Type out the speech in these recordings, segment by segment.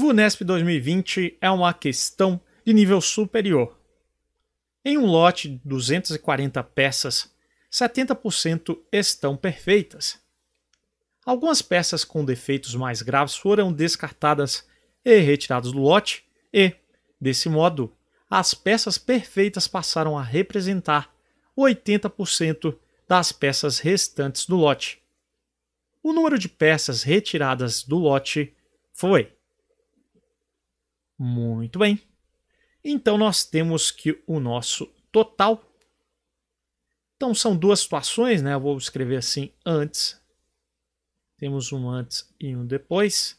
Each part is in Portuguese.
VUNESP 2020 é uma questão de nível superior. Em um lote de 240 peças, 70% estão perfeitas. Algumas peças com defeitos mais graves foram descartadas e retiradas do lote, e, desse modo, as peças perfeitas passaram a representar 80% das peças restantes do lote. O número de peças retiradas do lote foi muito bem. Então nós temos que o nosso total. Então são duas situações, né? Eu vou escrever assim antes. Temos um antes e um depois.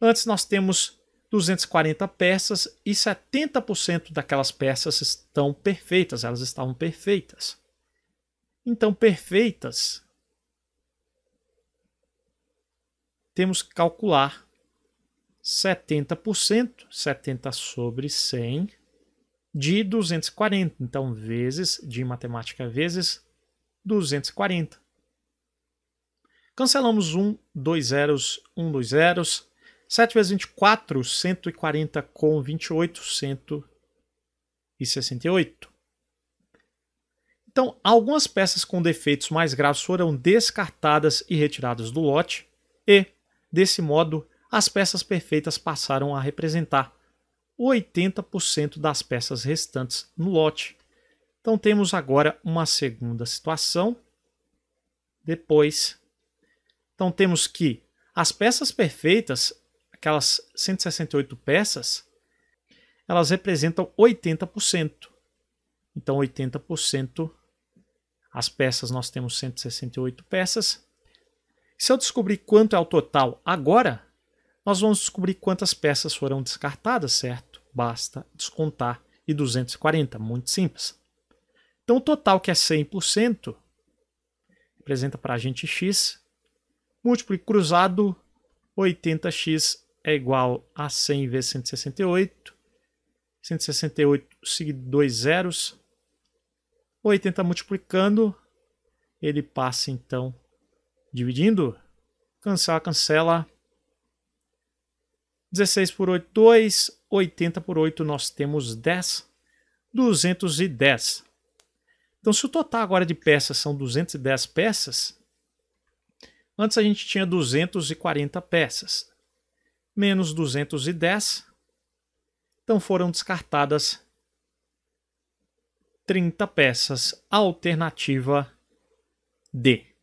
Antes nós temos 240 peças e 70% daquelas peças estão perfeitas, elas estavam perfeitas. Então perfeitas temos que calcular 70%, 70 sobre 100 de 240. Então, vezes, de matemática, vezes 240. Cancelamos 1, 2 zeros, 1, 2 zeros. 7 vezes 24, 140 com 28, 168. Então, algumas peças com defeitos mais graves foram descartadas e retiradas do lote e, desse modo, as peças perfeitas passaram a representar 80% das peças restantes no lote. Então temos agora uma segunda situação. Depois, então temos que as peças perfeitas, aquelas 168 peças, elas representam 80%. Então 80% as peças nós temos 168 peças. Se eu descobrir quanto é o total agora, nós vamos descobrir quantas peças foram descartadas, certo? Basta descontar e 240, muito simples. Então o total que é 100% representa para a gente x, múltiplo e cruzado 80x é igual a 100 vezes 168, 168 seguido dois zeros, 80 multiplicando, ele passa então dividindo, cancela, cancela, 16 por 8, 2. 80 por 8, nós temos 10. 210. Então, se o total agora de peças são 210 peças, antes a gente tinha 240 peças. Menos 210. Então, foram descartadas 30 peças. Alternativa D.